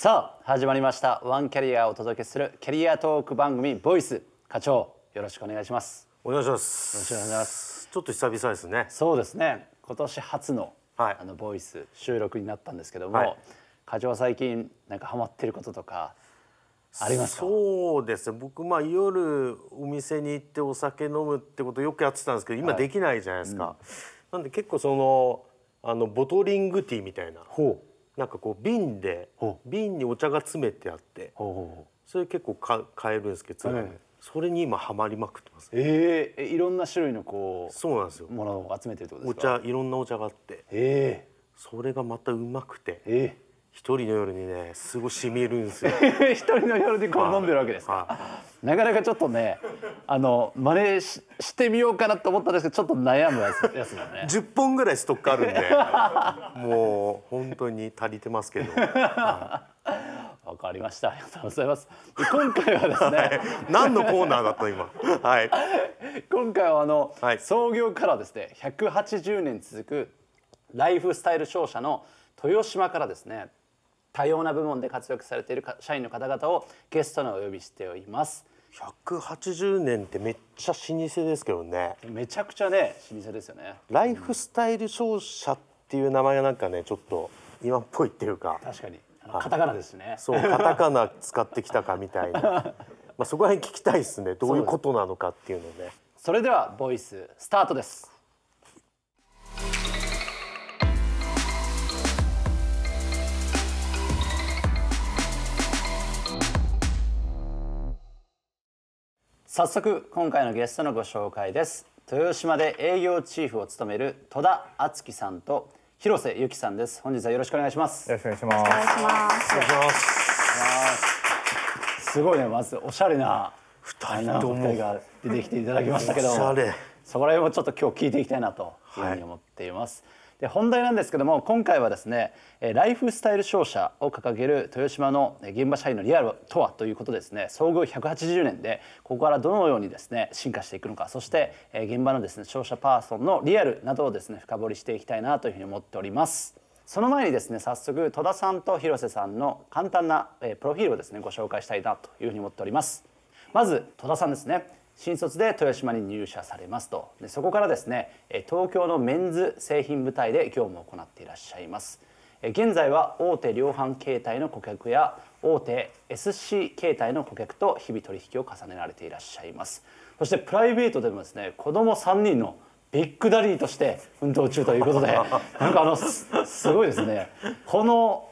さあ始まりましたワンキャリアをお届けするキャリアトーク番組ボイス課長よろしくお願いしますお願いしますよろしくお願いしますちょっと久々ですねそうですね今年初の、はい、あのボイス収録になったんですけども、はい、課長最近なんかハマってることとかありますそうですね僕まあ夜お店に行ってお酒飲むってことよくやってたんですけど今できないじゃないですか、はいうん、なんで結構そのあのボトリングティーみたいなほうなんかこう瓶で瓶にお茶が詰めてあってそれ結構か買えるんですけど、それに今ハマりまくってます、ええー、いろんな種類のこうそうなんですよものを集めてるってことですかお茶いろんなお茶があって、えー、それがまたうまくて、えー、一人の夜にねすごい染みるんですよ 一人の夜にこう飲んでるわけですか、はい、なかなかちょっとねあの真似ししてみようかなと思ったんですけどちょっと悩むやつやだね10本ぐらいストックあるんでもう本当に足りてますけど、はい、かりましたありがとうございます今回はですね、はい、何のコーナーだった今はい今回はあの、はい、創業からですね180年続くライフスタイル商社の豊島からですね多様な部門で活躍されている社員の方々をゲストにお呼びしております180年ってめっちゃ老舗ですけどねめちゃくちゃね老舗ですよねライフスタイル商社っていう名前がなんかねちょっと今っぽいっていうか確かにカタカナですねそうカタカナ使ってきたかみたいな まあそこら辺聞きたいですねどういうことなのかっていうのねそれではボイススタートです早速今回のゲストのご紹介です豊島で営業チーフを務める戸田敦樹さんと広瀬由紀さんです本日はよろしくお願いしますよろしくお願いしますお願いしますすごいねまずおしゃれな2人ともが出てきていただきましたけどおしゃれそこら辺もちょっと今日聞いていきたいなというふうに思っています、はいで本題なんですけども今回はですねライフスタイル商社を掲げる豊島の現場社員のリアルとはということですね創業180年でここからどのようにですね進化していくのかそして現場のですね商社パーソンのリアルなどをですね深掘りしていきたいなというふうに思っております。その前にですね早速戸田さんと広瀬さんの簡単なプロフィールをですねご紹介したいなというふうに思っております。まず戸田さんですね新卒で豊島に入社されますとでそこからですね東京のメンズ製品部隊で業務を行っていらっしゃいます現在は大手量販携帯の顧客や大手 SC 携帯の顧客と日々取引を重ねられていらっしゃいますそしてプライベートでもですね子供3人のビッグダディとして運動中ということでなんかあのすごいですねこの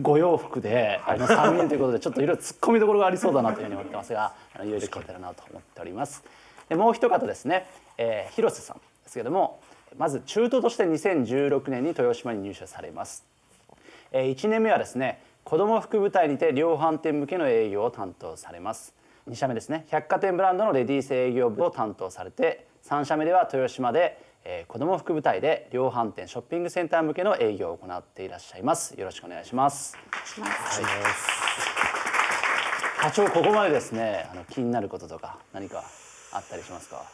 ご洋服で、あの三人ということでちょっといろいろ突っ込みどころがありそうだなというふうに思ってますがあのいろいろ聞けたらなと思っておりますでもう一方ですね、えー、広瀬さんですけれどもまず中東として2016年に豊島に入社されます、えー、1年目はですね子供服部隊にて量販店向けの営業を担当されます2社目ですね百貨店ブランドのレディース営業部を担当されて3社目では豊島でえー、子ども服部隊で量販店ショッピングセンター向けの営業を行っていらっしゃいますよろしくお願いしますはい、課長ここまでですねあの気になることとか何かあったりしますか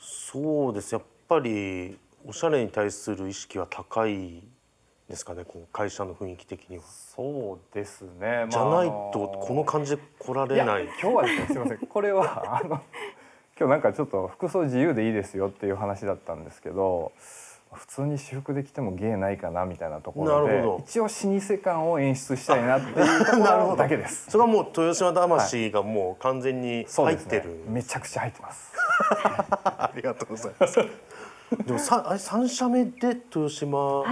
そうですやっぱりおしゃれに対する意識は高いですかねこう会社の雰囲気的にはそうですね、まあ、じゃないとこの感じで来られない今日はですねすみませんこれはあの今日なんかちょっと服装自由でいいですよっていう話だったんですけど普通に私服で着ても芸ないかなみたいなところで一応老舗感を演出したいなっていうところだけですそれはもう豊島魂がもう完全に入ってる、はいね、めちゃくちゃ入ってます ありがとうございますでもさあれ3社目で豊島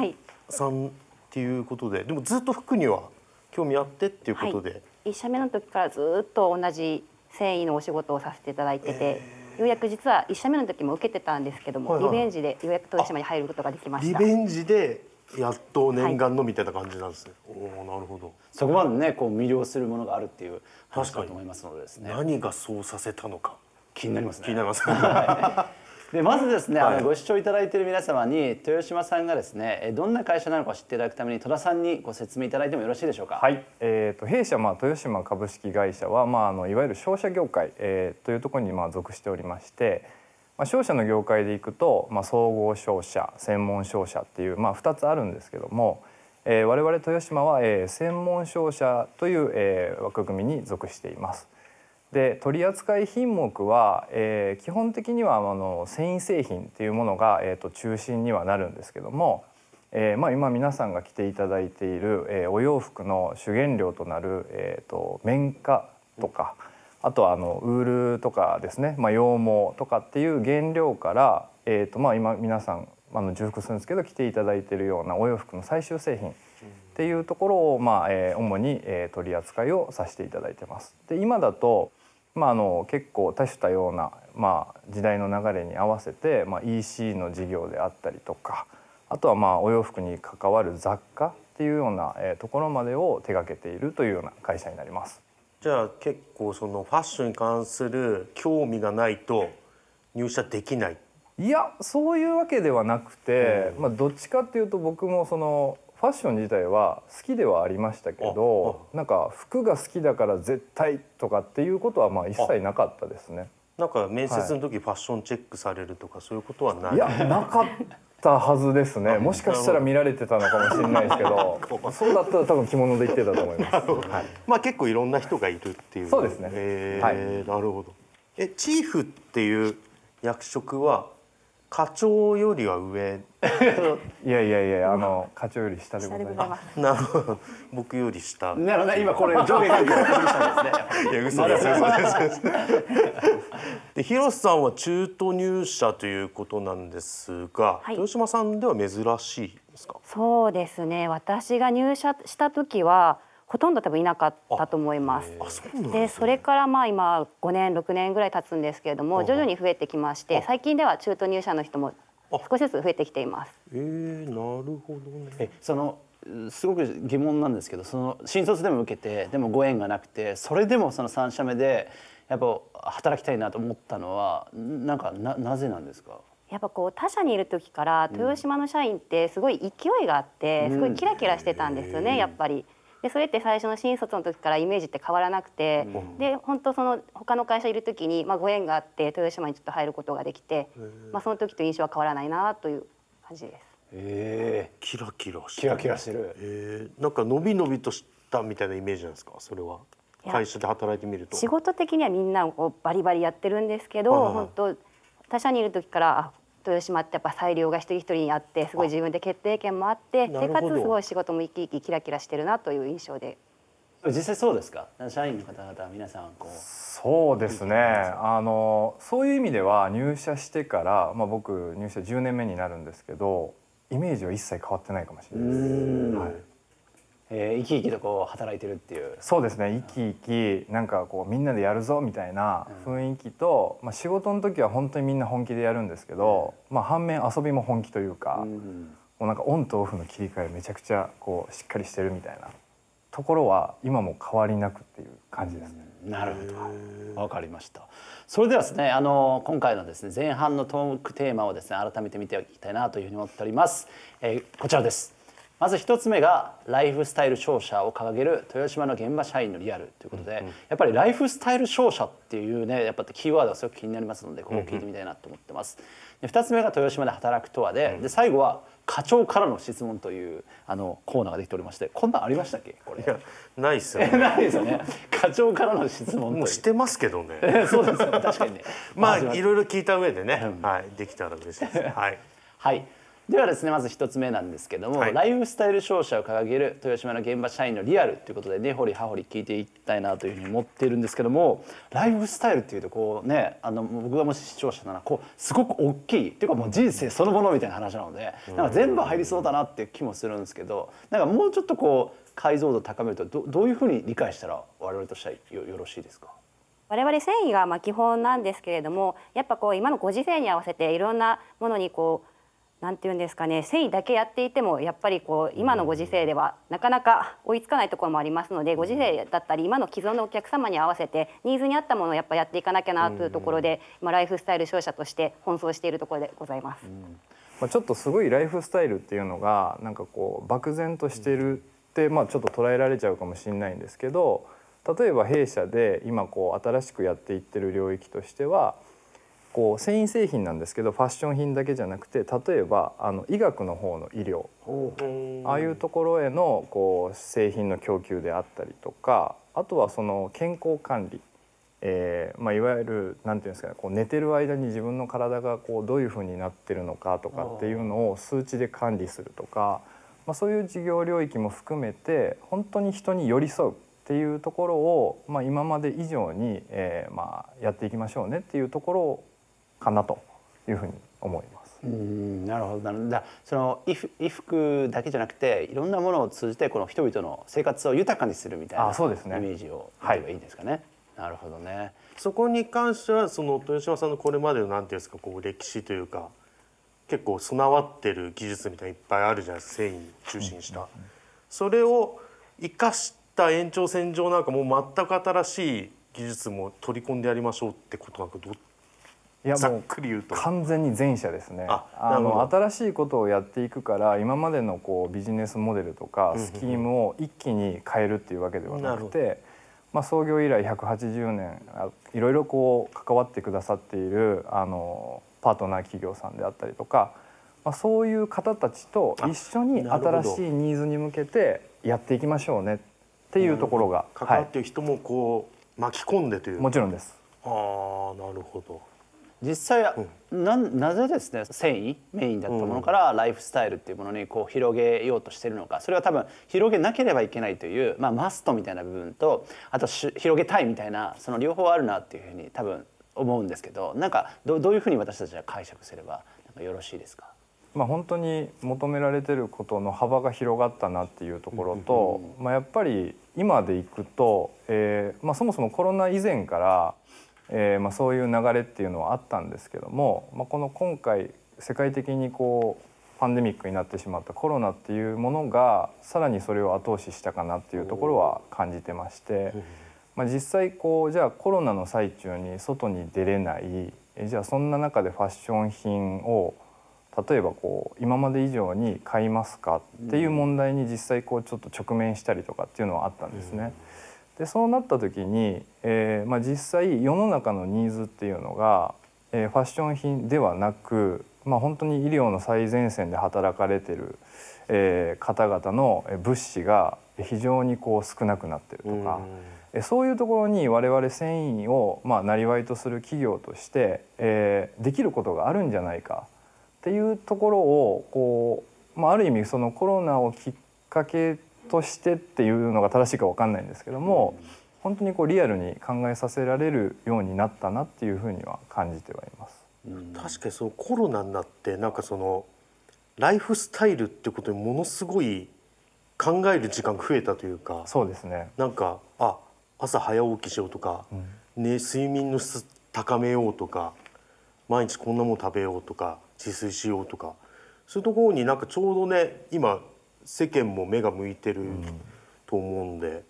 さんっていうことで、でもずっと服には興味あってっていうことで、はい、社目の時からずっと同じ繊維のお仕事をさせていただいてて、えー、ようやく実は1社目の時も受けてたんですけども、はいはい、リベンジでようやく豊島に入ることができましたリベンジでやっと念願のみたいな感じなんですね、はい、おなるほどそこまでねこう魅了するものがあるっていう話だと思いますのでですね何がそうさせたのか気になりますね気になります、ね、でまずですね、はい、あのご視聴いただいている皆様に豊島さんがですねどんな会社なのか知っていただくために戸田さんにご説明いただいてもよろしいでしょうか。はい、えーと、弊社、まあ、豊島株式会社は、まあ、あのいわゆる商社業界、えー、というところに、まあ、属しておりまして、まあ、商社の業界でいくと、まあ、総合商社専門商社っていう、まあ、2つあるんですけども、えー、我々豊島は、えー、専門商社という、えー、枠組みに属しています。で取扱品目は、えー、基本的にはあの繊維製品っていうものが、えーと、中心にはなるんですけども、えーまあ、今皆さんが着ていただいている、えー、お洋服の主原料となる、えーと、と綿花とかあとはあのウールとかですね、まあ、羊毛とかっていう原料から、えーとまあ、今皆さんあの重複するんですけど着ていただいているようなお洋服の最終製品っていうところを、まあえー、主に、えー、取り扱いをさせていただいてます。で今だとまあ、あの結構多種多様な、まあ、時代の流れに合わせて、まあ、EC の事業であったりとかあとはまあお洋服に関わる雑貨っていうような、えところまでを手掛けているというような会社になります。じゃあ結構そのファッションに関する興味がないと入社できないいやそういうわけではなくて、うん、まあ、どっちかっていうと僕もそのファッション自体は好きではありましたけどなんか服が好きだから絶対とかっていうことはまあ一切なかったですね。なんか面接の時、ファッションチェックされるとかそういうことはない、はい、いやなかったはずですねもしかしたら見られてたのかもしれないですけどそうだったら多分着物で行ってたと思います、はい、まあ結構いろんな人がいるっていうそうですね、えー、はい、なるほどえチーフっていう役職は課長よりは上 いやいやいやあの課長より下でございますなるほど僕より下なるほど今これ上下関係ですね いや嘘です嘘です広瀬 さんは中途入社ということなんですが、はい、豊島さんでは珍しいですかそうですね私が入社した時はほとんど多分いなかったと思います。でそれからまあ今5年6年ぐらい経つんですけれども徐々に増えてきまして最近では中途入社の人も少しずつ増えてきています。えー、なるほどね。そのすごく疑問なんですけどその新卒でも受けてでもご縁がなくてそれでもその3社目でやっぱ働きたいなと思ったのはなんかななぜなんですかやっぱこう他社にいる時から豊島の社員ってすごい勢いがあってすごいキラキラしてたんですよね、うん、やっぱり。でそれって最初の新卒の時からイメージって変わらなくて、うん、で本当その他の会社いる時に、まあ、ご縁があって豊島にちょっと入ることができて、まあ、その時と印象は変わらないなという感じです。えー、キラキラしてるキラキラしてる、えー、なんか伸び伸びとしたみたいなイメージなんですかそれは会社で働いてみると仕事的にはみんなこうバリバリやってるんですけど、はいはい、本当他社にいる時からあ豊島ってやっぱ裁量が一人一人にあってすごい自分で決定権もあってでかつすごい仕事も生き生きキラキラしてるなという印象で実際そうですか社員の方々皆さんこうそうですねあのそういう意味では入社してから、まあ、僕入社10年目になるんですけどイメージは一切変わってないかもしれないです。はいえー、生き生きとこう働いてるっていうそうですね生き生きなんかこうみんなでやるぞみたいな雰囲気と、うん、まあ、仕事の時は本当にみんな本気でやるんですけど、まあ、反面遊びも本気というか、うんもうなんかオンとオフの切り替えめちゃくちゃこうしっかりしてるみたいなところは今も変わりなくっていう感じですね。なるほどわかりましたそれではですねあの今回のですね前半のトークテーマをですね改めて見ていきたいなというふうに思っております、えー、こちらですまず一つ目がライフスタイル商社を掲げる豊島の現場社員のリアルということで、うんうん、やっぱりライフスタイル商社っていうねやっぱキーワードがすごく気になりますのでここを聞いてみたいなと思ってます。で2つ目が豊島で働くとはで,、で最後は課長からの質問というあのコーナーができておりましてこんなんありましたっけこれいやないっすよね ないですよね課長からの質問もうしてますけどね そうですね、確かにね まあいろいろ聞いた上でね、うん、はいできたら嬉しいです、ね、はい、はいではですねまず1つ目なんですけども、はい、ライフスタイル商社を掲げる豊島の現場社員のリアルということで根、ね、掘り葉掘り聞いていきたいなというふうに思っているんですけどもライフスタイルっていうとこうねあの僕がもし視聴者ならこうすごく大きいっていうかもう人生そのものみたいな話なのでなんか全部入りそうだなっていう気もするんですけどなんかもうちょっとこう解像度高めるとどどういうふうに理解したら我々としてはよよろしいですか我々繊維がまあ基本なんですけれどもやっぱこう今のご時世に合わせていろんなものにこう何て言うんですかね繊維だけやっていてもやっぱりこう今のご時世ではなかなか追いつかないところもありますのでご時世だったり今の既存のお客様に合わせてニーズに合ったものをやっぱやっていかなきゃなというところで、まライフスタイル商社として奔走しているところでございます。まあ、ちょっとすごいライフスタイルっていうのがなんかこう漠然としてるって、まあ、ちょっと捉えられちゃうかもしれないんですけど例えば弊社で今こう新しくやっていってる領域としてはこう繊維製品なんですけどファッション品だけじゃなくて例えばあの医学の方の医療ああいうところへのこう製品の供給であったりとかあとはその健康管理、えまあ、いわゆる何て言うんですかねこう寝てる間に自分の体がこうどういうふうになってるのかとかっていうのを数値で管理するとか、まあ、そういう事業領域も含めて本当に人に寄り添うっていうところを、まあ、今まで以上に、えーまあ、やっていきましょうねっていうところかなというふうに思います。うんなるほどなるその衣服衣服だけじゃなくていろんなものを通じてこの人々の生活を豊かにするみたいなあそうです、ね、イメージをはい、いいですかね。なるほどねそこに関してはその豊島さんのこれまでのなんていうんですかこう歴史というか結構備わってる技術みたいいっぱいあるじゃないですか繊維中心した。それを生かした延長線上なんかもう全く新しい技術も取り込んでやりましょうってことなんかどっいやもう完全に前者ですねあの新しいことをやっていくから今までのこうビジネスモデルとかスキームを一気に変えるっていうわけではなくて、まあ、創業以来180年いろいろこう関わってくださっているあのパートナー企業さんであったりとか、まあ、そういう方たちと一緒に新しいニーズに向けてやっていきましょうねっていうところが関わってる人もこう巻き込んでというもちろんですああなるほど実際、うん、ななぜですね繊維メインだったものからライフスタイルっていうものにこう広げようとしてるのかそれは多分広げなければいけないという、まあ、マストみたいな部分とあとし広げたいみたいなその両方あるなっていうふうに多分思うんですけどなんかどどういうふうに私たちは解釈すればなんかよろしいですかまあ、本当に求められてることの幅が広がったなっていうところと、まあ、やっぱり今でいくと、えーまあ、そもそもコロナ以前からえーまあ、そういう流れっていうのはあったんですけども、まあ、この今回世界的にこうパンデミックになってしまったコロナっていうものがさらにそれを後押ししたかなっていうところは感じてまして、まあ、実際こうじゃあコロナの最中に外に出れないじゃあそんな中でファッション品を例えばこう今まで以上に買いますかっていう問題に実際こうちょっと直面したりとかっていうのはあったんですね。うんでそうなった時に、えーまあ、実際世の中のニーズっていうのが、えー、ファッション品ではなく、まあ、本当に医療の最前線で働かれてる、えー、方々の物資が非常にこう少なくなってるとか、うそういうところに我々繊維をまあなりわいとする企業として、えー、できることがあるんじゃないかっていうところをこう、まあ、ある意味そのコロナをきっかけとしてっていうのが正しいか分かんないんですけども本当にこうリアルに考えさせられるようになったなっていうふうには感じてはいます。確かにそのコロナになってなんかそのライフスタイルってことにものすごい考える時間が増えたというかそうですねなんかあ朝早起きしようとか、うん、ね、睡眠の質高めようとか毎日こんなもん食べようとか自炊しようとかそういうところになんかちょうどね今世間も目が向いてると思うんで。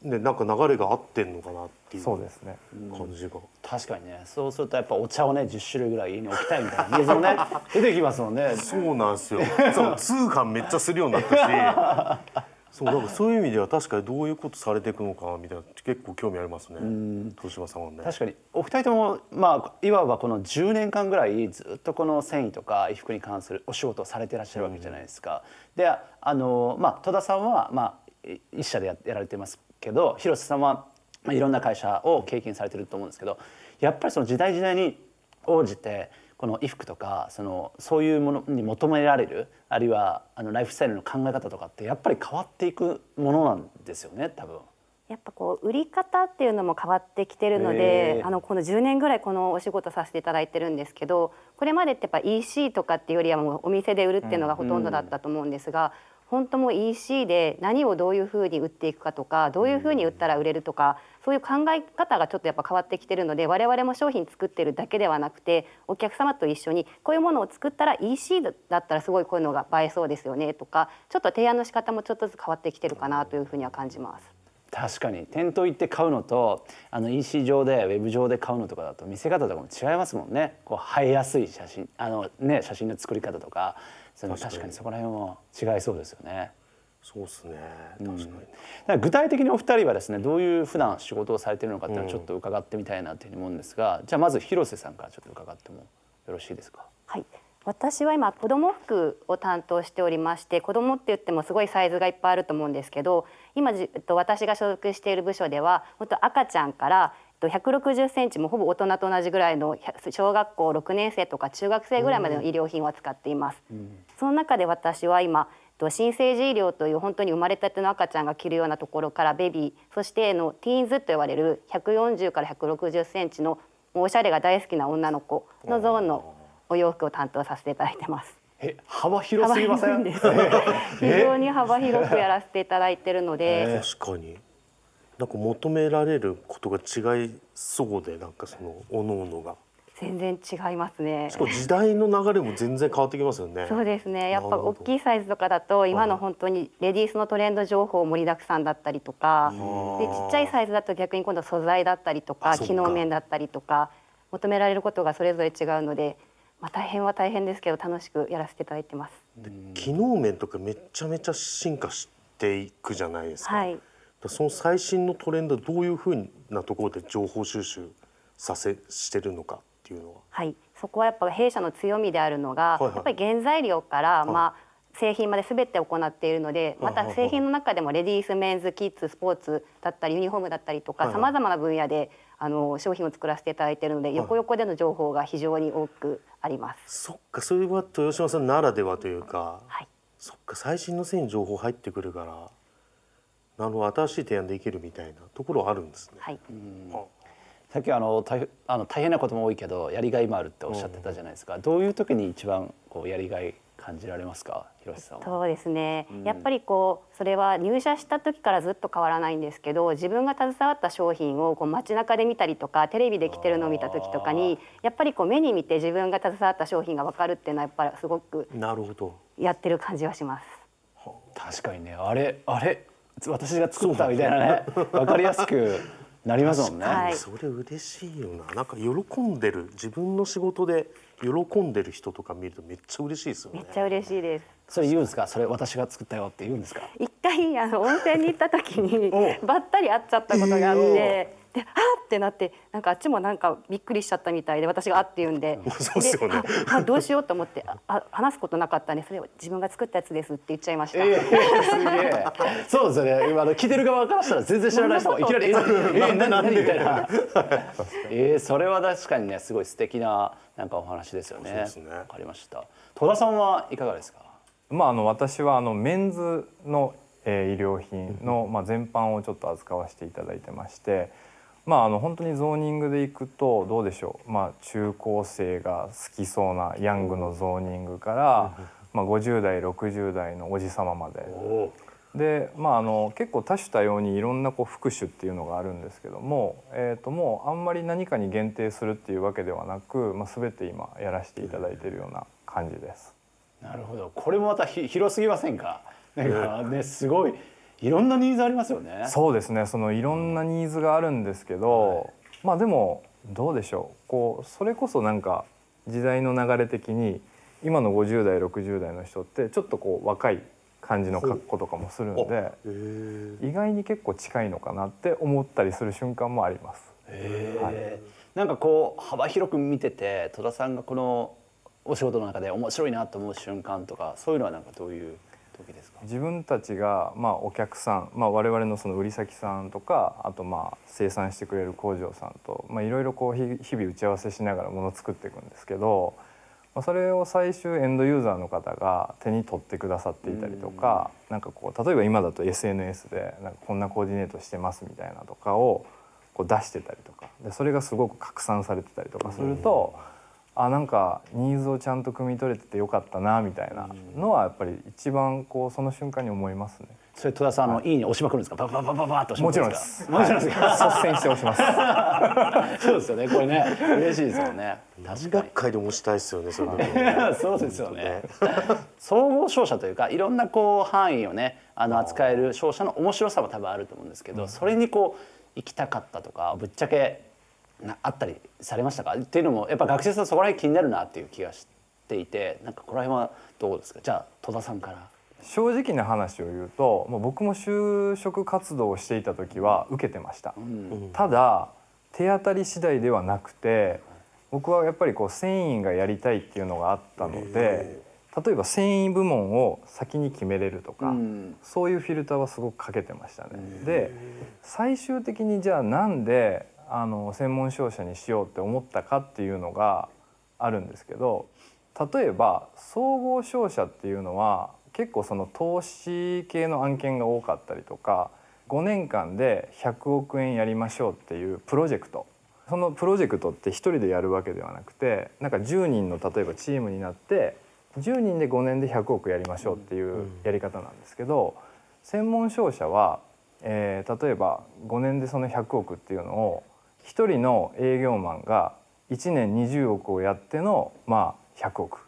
でなんか流れが合ってんのかなっていうそうですね感じが、うん、確かにねそうするとやっぱお茶をね10種類ぐらい家に置きたいみたいな水もね 出てきますもんねそうなんですよそう通販めっちゃするようになったしそうだからそういう意味では確かにどういうことされていくのかみたいな結構興味ありますね豊島さんはね。確かにお二人とも、まあ、いわばこの10年間ぐらいずっとこの繊維とか衣服に関するお仕事をされてらっしゃるわけじゃないですか。うん、であの、まあ、戸田さんは、まあ、一社でやられてますけど広瀬さんは、まあ、いろんな会社を経験されてると思うんですけどやっぱりその時代時代に応じて。うんこの衣服とかそのそういうものに求められるあるいはあのライフスタイルの考え方とかってやっぱり変わっていくものなんですよね多分。やっぱこう売り方っていうのも変わってきてるので、あのこの10年ぐらいこのお仕事させていただいてるんですけどこれまでってやっぱ EC とかっていうよりはもうお店で売るっていうのがほとんどだったと思うんですが、本当も EC で何をどういうふうに売っていくかとかどういうふうに売ったら売れるとかそういう考え方がちょっとやっぱ変わってきてるので我々も商品作ってるだけではなくてお客様と一緒にこういうものを作ったら EC だったらすごいこういうのが映えそうですよねとかちょっと提案の仕方もちょっとずつ変わってきてるかなというふうには感じます。確かに店頭行って買うのとあの EC 上でウェブ上で買うのとかだと見せ方とかも違いますもんねこう映えやすい写真あの、ね、写真の作り方とかその確かにそこら辺は違いそうですよね。そうですね確かに、うん、具体的にお二人はですねどういう普段仕事をされてるのかってのちょっと伺ってみたいなというふうに思うんですが、うん、じゃあまず広瀬さんからちょっと伺ってもよろしいですか。はい私は今子ども服を担当しておりまして子どもって言ってもすごいサイズがいっぱいあると思うんですけど今じ私が所属している部署では本当赤ちゃんから160センチもほぼ大人と同じぐらいの小学校6年生とか中学生ぐらいまでの医療品を扱っています。うん、その中で私は今新生児医療という本当に生まれたての赤ちゃんが着るようなところからベビーそしてのティーンズと呼ばれる140から160センチのおしゃれが大好きな女の子のゾーンのお洋服を担当させていただいてます。え幅広すぎません非常に幅広くやらせていただいているので、確かになんか求められることが違いそうでなんかその各々が全然違いますねしかも時代の流れも全然変わってきますよねそうですねやっぱ大きいサイズとかだと今の本当にレディースのトレンド情報盛りだくさんだったりとかでちっちゃいサイズだと逆に今度素材だったりとか機能面だったりとか求められることがそれぞれ違うのでまあ、大変は大変ですけど楽しくやらせていただいてます。機能面とかめちゃめちゃ進化していくじゃないですか。はい、その最新のトレンドどういうふうなところで情報収集させしてるのかっていうのは。はい、そこはやっぱ弊社の強みであるのが、はいはい、やっぱり原材料から、はい、まあ製品まで全て行っているのでまた製品の中でもレディースメンズキッズスポーツだったりユニフォームだったりとかさまざまな分野であの商品を作らせていただいているので横横での情報が非常に多くあります。はい、そっかそれは豊島さんならではというか、はい、そっか最新のいに情報入ってくるからあの新しい提案できるみたいなところあるんですね。はい、さっきあの大あの大変なことも多いけどやりがいもあるっておっしゃってたじゃないですか、うん、どういう時に一番こうやりがい感じられますか広瀬さんそうですね、うん、やっぱりこうそれは入社した時からずっと変わらないんですけど自分が携わった商品をこう街中で見たりとかテレビで着てるのを見た時とかにやっぱりこう目に見て自分が携わった商品が分かるっていうのはやっぱりすごくなるほどやってる感じはします。確かにねあれあれ私が作ったみたいなね分かりやすくなりますもんね。はい、それ嬉しいよななんか喜んでる自分の仕事で喜んでる人とか見るとめっちゃ嬉しいですよね。めっちゃ嬉しいです。それ言うんですかそれ私が作ったよって言うんですか一回あの温泉に行った時にばったり会っちゃったことがあって、であってなってなんかあっちもなんかびっくりしちゃったみたいで私があって言うんで そうですよねあどうしようと思ってあ話すことなかったねそれを自分が作ったやつですって言っちゃいました、えー、そうですよね今の聞いてる側からしたら全然知らない人がいきなり「えー、何んでなんで?」みたいなえー、それは確かにねすごい素敵ななんかお話ですよねわ、ね、かりました戸田さんはいかがですかまあ、あの私はあのメンズの、えー、衣料品の、まあ、全般をちょっと扱わせていただいてましてまあ、あの本当にゾーニングでいくとどうでしょう、まあ、中高生が好きそうなヤングのゾーニングから、まあ、50代60代のおじ様まで。でまあ、あの結構多種多様にいろんなこう副種っていうのがあるんですけども、えー、ともうあんまり何かに限定するっていうわけではなく、まあ、全て今やらせていただいてるような感じです。なるほどこれもまた広すぎませんかなんかね すごいいろんなニーズありますよね。そうですね。そのいろんなニーズがあるんですけど、はい、まあでもどうでしょう。こうそれこそなんか時代の流れ的に今の50代60代の人ってちょっとこう若い感じの格好とかもするんで、意外に結構近いのかなって思ったりする瞬間もあります。えはいなんかこう幅広く見てて戸田さんがこのお仕事の中で面白いなと思う瞬間とかそういうのはなんかどういう時ですか自分たちが、まあ、お客さん、まあ、我々のその売り先さんとかあとまあ生産してくれる工場さんといろいろ日々打ち合わせしながらもの作っていくんですけど、まあ、それを最終エンドユーザーの方が手に取ってくださっていたりとかなんかこう例えば今だと SNS でなんかこんなコーディネートしてますみたいなとかをこう出してたりとかでそれがすごく拡散されてたりとかすると。うんあなんかニーズをちゃんと汲み取れててよかったなみたいなのはやっぱり一番こうその瞬間に思いますね。それ戸田さんあの、はい、いいね押しまくるんですか。ババババババともちろんです。もちろんです。率先して押します。そうですよね。これね嬉しいですよね。確かに。会でもしたいですよね。そね、そうですよね。総合商社というかいろんなこう範囲をねあの扱える商社の面白さも多分あると思うんですけど、それにこう行きたかったとかぶっちゃけなあったりされましたかっていうのもやっぱ学生さんそこら辺気になるなっていう気がしていてなんかこの辺はどうですかじゃあ戸田さんから。正直な話を言うともう僕も就職活動をしていた時は受けてました、うん、ただ手当たり次第ではなくて僕はやっぱりこう繊維がやりたいっていうのがあったので例えば繊維部門を先に決めれるとか、うん、そういうフィルターはすごくかけてましたね。で最終的にじゃあなんであの専門商社にしようって思ったかっていうのがあるんですけど例えば総合商社っていうのは結構その投資系の案件が多かったりとか5年間で100億円やりましょうっていうプロジェクトそのプロジェクトって1人でやるわけではなくてなんか10人の例えばチームになって10人で5年で100億やりましょうっていうやり方なんですけど専門商社は、えー、例えば5年でその100億っていうのを人の営業マンが1年20億をやってのまあ100億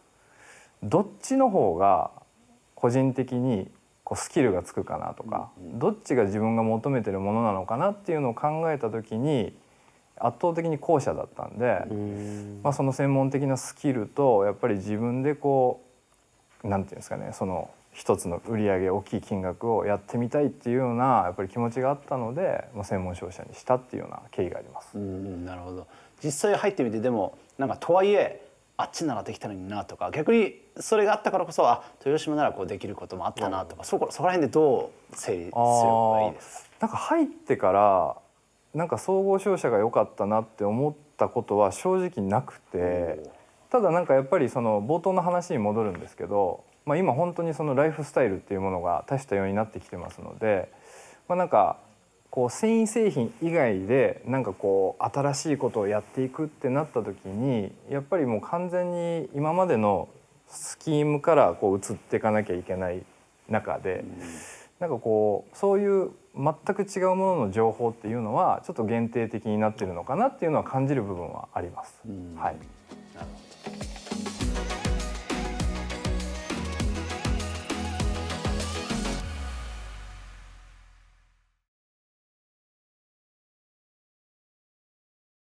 どっちの方が個人的にこうスキルがつくかなとか、どっちが自分が求めてるものなのかなっていうのを考えた時に圧倒的に後者だったんで、まあ、その専門的なスキルとやっぱり自分でこう何て言うんですかねその一つの売り上げ大きい金額をやってみたいっていうようなやっぱり気持ちがあったので、まあ、専門商社にしたっていうような経緯があります。うんなるほど実際入ってみてでもなんかとはいえあっちならできたのになとか逆にそれがあったからこそあ豊島ならこうできることもあったなとか、うん、そこそこら辺でどう整理するのいいですなんか入ってからなんか総合商社が良かったなって思ったことは正直なくて、ただなんかやっぱりその冒頭の話に戻るんですけどまあ、今本当にそのライフスタイルっていうものが多種多様になってきてますので、まあ、なんかこう繊維製品以外でなんかこう新しいことをやっていくってなった時にやっぱりもう完全に今までのスキームからこう移っていかなきゃいけない中で、うなんかこうそういう全く違うものの情報っていうのはちょっと限定的になってるのかなっていうのは感じる部分はあります。はい